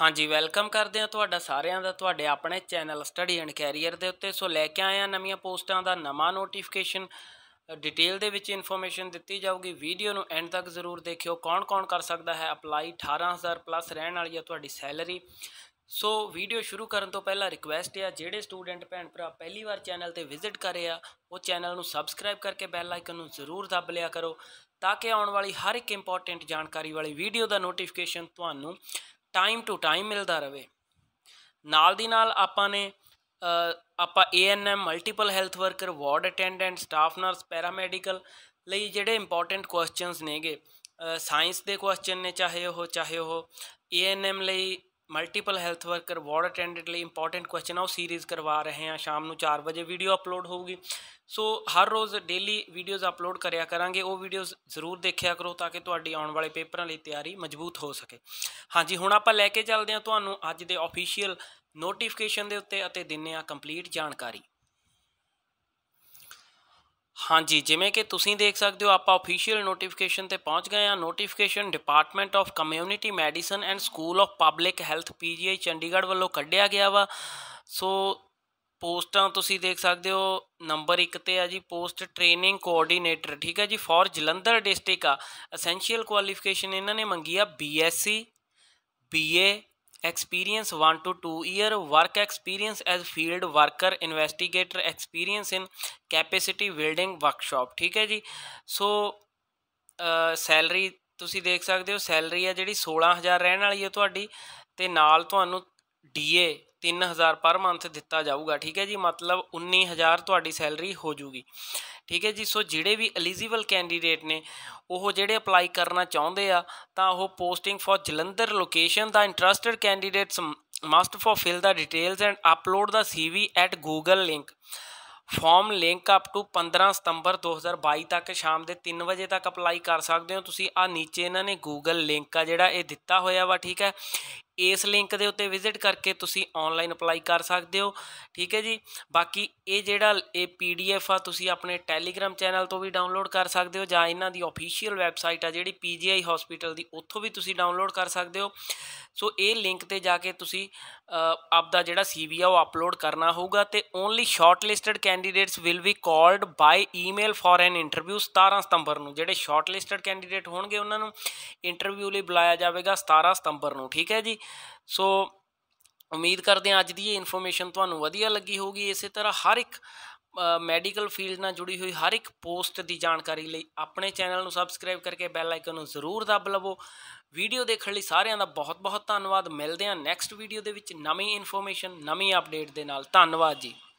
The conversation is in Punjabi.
ਹਾਂਜੀ ਵੈਲਕਮ ਕਰਦੇ ਆ ਤੁਹਾਡਾ ਸਾਰਿਆਂ ਦਾ ਤੁਹਾਡੇ ਆਪਣੇ ਚੈਨਲ ਸਟੱਡੀ ਐਂਡ ਕੈਰੀਅਰ ਦੇ ਉੱਤੇ ਸੋ ਲੈ ਕੇ ਆਏ ਆ ਨਵੀਆਂ ਪੋਸਟਾਂ ਦਾ ਨਵਾਂ ਨੋਟੀਫਿਕੇਸ਼ਨ ਡਿਟੇਲ ਦੇ ਵਿੱਚ ਇਨਫੋਰਮੇਸ਼ਨ ਦਿੱਤੀ ਜਾਊਗੀ ਵੀਡੀਓ ਨੂੰ ਐਂਡ ਤੱਕ ਜ਼ਰੂਰ ਦੇਖਿਓ ਕੌਣ-ਕੌਣ ਕਰ ਸਕਦਾ ਹੈ ਅਪਲਾਈ 18000 ਪਲੱਸ ਰਹਿਣ ਵਾਲੀ ਹੈ ਤੁਹਾਡੀ ਸੈਲਰੀ ਸੋ ਵੀਡੀਓ ਸ਼ੁਰੂ ਕਰਨ ਤੋਂ ਪਹਿਲਾਂ ਰਿਕੁਐਸਟ ਹੈ ਜਿਹੜੇ ਸਟੂਡੈਂਟ ਭੈਣ ਭਰਾ ਪਹਿਲੀ ਵਾਰ ਚੈਨਲ ਤੇ ਵਿਜ਼ਿਟ ਰਹੇ ਆ ਉਹ ਚੈਨਲ ਨੂੰ ਸਬਸਕ੍ਰਾਈਬ ਕਰਕੇ ਬੈਲ ਆਈਕਨ ਨੂੰ ਜ਼ਰੂਰ ਦਬ ਲਿਆ ਕਰੋ ਤਾਂ ਕਿ ਆਉਣ ਵਾਲੀ ਹਰ ਇੱਕ ਇੰਪੋਰਟੈਂਟ ਜਾਣਕਾਰੀ ਵਾਲੀ ਵੀਡੀਓ ਦਾ ਨੋਟੀਫਿਕੇਸ਼ਨ ਤੁਹਾਨੂੰ ਟਾਈਮ ਟੂ ਟਾਈਮ ਮਿਲਦਾ ਰਹੇ ਨਾਲ ਦੀ ਨਾਲ ਆਪਾਂ ਨੇ ਆਪਾਂ ANM multiple health worker ward attendant staff nurse paramedical ਲਈ ਜਿਹੜੇ ਇੰਪੋਰਟੈਂਟ ਕੁਐਸਚਨਸ ਨੇਗੇ ਸਾਇੰਸ ਦੇ ਕੁਐਸਚਨ ਨੇ ਚਾਹੇ ਉਹ ਚਾਹੇ ਉਹ ਏਐਨਐਮ ਲਈ multiple health worker ward attendant ਲਈ ਇੰਪੋਰਟੈਂਟ ਕੁਐਸਚਨ ਆ ਉਹ ਸੀਰੀਜ਼ ਕਰਵਾ ਰਹੇ ਆ ਸ਼ਾਮ ਨੂੰ 4 ਵਜੇ ਵੀਡੀਓ ਅਪਲੋਡ ਹੋਊਗੀ ਸੋ ਹਰ ਰੋਜ਼ ਡੇਲੀ ਵੀਡੀਓਜ਼ ਅਪਲੋਡ ਕਰਿਆ ਕਰਾਂਗੇ ਉਹ ਵੀਡੀਓਜ਼ ਜ਼ਰੂਰ ਦੇਖਿਆ ਕਰੋ ਤਾਂ ਕਿ ਤੁਹਾਡੀ ਆਉਣ ਵਾਲੇ ਪੇਪਰਾਂ ਲਈ ਤਿਆਰੀ ਮਜ਼ਬੂਤ ਹੋ ਸਕੇ ਹਾਂਜੀ ਹੁਣ ਆਪਾਂ ਲੈ ਕੇ ਚੱਲਦੇ ਹਾਂ ਤੁਹਾਨੂੰ ਅੱਜ ਦੇ ਅਫੀਸ਼ੀਅਲ ਨੋਟੀਫਿਕੇਸ਼ਨ ਦੇ ਉੱਤੇ ਅਤੇ ਦਿੰਨੇ ਆ ਕੰਪਲੀਟ ਜਾਣਕਾਰੀ ਹਾਂਜੀ ਜਿਵੇਂ ਕਿ ਤੁਸੀਂ ਦੇਖ ਸਕਦੇ ਹੋ ਆਪਾਂ ਅਫੀਸ਼ੀਅਲ ਨੋਟੀਫਿਕੇਸ਼ਨ ਤੇ ਪਹੁੰਚ ਗਏ ਹਾਂ notification department of community medicine and school of public health PGI Chandigarh ਵੱਲੋਂ ਕੱਢਿਆ ਗਿਆ ਵਾ ਸੋ ਪੋਸਟਾਂ ਤੁਸੀਂ ਦੇਖ ਸਕਦੇ ਹੋ ਨੰਬਰ 1 ਤੇ ਆ ਜੀ ਪੋਸਟ ਟ੍ਰੇਨਿੰਗ ਕੋਆਰਡੀਨੇਟਰ ਠੀਕ ਹੈ ਜੀ ਫੋਰ ਜਲੰਧਰ ਡਿਸਟ੍ਰਿਕਟ ਆ ਐਸੈਂਸ਼ੀਅਲ ਕੁਆਲੀਫਿਕੇਸ਼ਨ ਇਹਨਾਂ ਨੇ ਮੰਗੀ ਆ BSc BA experience 1 to 2 year work experience as field worker investigator experience in capacity building workshop ਠੀਕ ਹੈ ਜੀ ਸੋ ਸੈਲਰੀ ਤੁਸੀਂ ਦੇਖ ਸਕਦੇ ਹੋ ਸੈਲਰੀ ਹੈ ਜਿਹੜੀ 16000 ਰਹਿਣ ਵਾਲੀ ਹੈ ਤੁਹਾਡੀ ਤੇ ਨਾਲ ਤੁਹਾਨੂੰ ਡੀਏ 3000 ਪਰ ਮੰਥ ਦਿੱਤਾ ਜਾਊਗਾ ਠੀਕ ਹੈ ਜੀ ਮਤਲਬ 19000 ਤੁਹਾਡੀ ਸੈਲਰੀ ਹੋ ਜੂਗੀ ਠੀਕ ਹੈ ਜੀ ਸੋ ਜਿਹੜੇ ਵੀ ਐਲੀਜੀਬਲ ਕੈਂਡੀਡੇਟ ਨੇ ਉਹ ਜਿਹੜੇ ਅਪਲਾਈ ਕਰਨਾ ਚਾਹੁੰਦੇ ਆ ਤਾਂ ਉਹ posting for Jalandhar location the interested candidates must fill the details and upload the CV at Google link form link up to 15 ਸਤੰਬਰ 2022 ਤੱਕ ਸ਼ਾਮ ਦੇ 3 ਵਜੇ ਤੱਕ ਅਪਲਾਈ ਕਰ ਸਕਦੇ ਹੋ ਤੁਸੀਂ ਆ ਨੀਚੇ ਇਹਨਾਂ ਨੇ ਗੂਗਲ ਲਿੰਕ ਆ ਜਿਹੜਾ ਇਹ ਦਿੱਤਾ ਹੋਇਆ ਵਾ ਠੀਕ ਹੈ ਇਸ ਲਿੰਕ ਦੇ ਉੱਤੇ ਵਿਜ਼ਿਟ ਕਰਕੇ ਤੁਸੀਂ ਆਨਲਾਈਨ ਅਪਲਾਈ ਕਰ ਸਕਦੇ ਹੋ ਠੀਕ ਹੈ ਜੀ ਬਾਕੀ ਇਹ ਜਿਹੜਾ ਇਹ ਪੀਡੀਐਫ ਆ ਤੁਸੀਂ ਆਪਣੇ ਟੈਲੀਗ੍ਰam ਚੈਨਲ ਤੋਂ ਵੀ ਡਾਊਨਲੋਡ ਕਰ ਸਕਦੇ ਹੋ ਜਾਂ ਇਹਨਾਂ ਦੀ ਅਫੀਸ਼ੀਅਲ ਵੈਬਸਾਈਟ ਆ ਜਿਹੜੀ ਪੀਜੀਆਈ ਹਸਪੀਟਲ ਦੀ ਉੱਥੋਂ ਵੀ ਤੁਸੀਂ ਡਾਊਨਲੋਡ ਕਰ ਸਕਦੇ ਹੋ ਸੋ ਇਹ ਲਿੰਕ ਤੇ ਜਾ ਕੇ ਤੁਸੀਂ ਆਪ ਦਾ ਜਿਹੜਾ ਸੀਵੀ ਆ ਉਹ ਅਪਲੋਡ ਕਰਨਾ ਹੋਊਗਾ ਤੇ only short listed candidates will be called by email for an interview 17 ਸਤੰਬਰ ਨੂੰ ਜਿਹੜੇ ਸ਼ਾਰਟ ਲਿਸਟਡ ਕੈਂਡੀਡੇਟ ਹੋਣਗੇ ਉਹਨਾਂ ਨੂੰ ਇੰਟਰਵਿਊ ਲਈ ਬੁਲਾਇਆ ਜਾਵੇਗਾ 17 ਸਤੰਬਰ ਨੂੰ ਠੀਕ ਹੈ ਜੀ ਸੋ ਉਮੀਦ ਕਰਦੇ ਹਾਂ ਅੱਜ ਦੀ ਇਹ ਇਨਫੋਰਮੇਸ਼ਨ ਤੁਹਾਨੂੰ ਵਧੀਆ ਲੱਗੀ ਹੋਗੀ ਇਸੇ ਤਰ੍ਹਾਂ ਹਰ ਇੱਕ ਮੈਡੀਕਲ ਫੀਲਡ ਨਾਲ ਜੁੜੀ ਹੋਈ ਹਰ ਇੱਕ ਪੋਸਟ ਦੀ ਜਾਣਕਾਰੀ ਲਈ ਆਪਣੇ ਚੈਨਲ ਨੂੰ ਸਬਸਕ੍ਰਾਈਬ ਕਰਕੇ ਬੈਲ ਆਈਕਨ ਨੂੰ ਜ਼ਰੂਰ ਦਬ ਲਵੋ ਵੀਡੀਓ ਦੇਖਣ ਲਈ ਸਾਰਿਆਂ ਦਾ ਬਹੁਤ-ਬਹੁਤ ਧੰਨਵਾਦ ਮਿਲਦੇ ਹਾਂ ਨੈਕਸਟ ਵੀਡੀਓ ਦੇ ਵਿੱਚ ਨਵੀਂ ਇਨਫੋਰਮੇਸ਼ਨ ਨਵੀਂ ਅਪਡੇਟ ਦੇ ਨਾਲ ਧੰਨਵਾਦ ਜੀ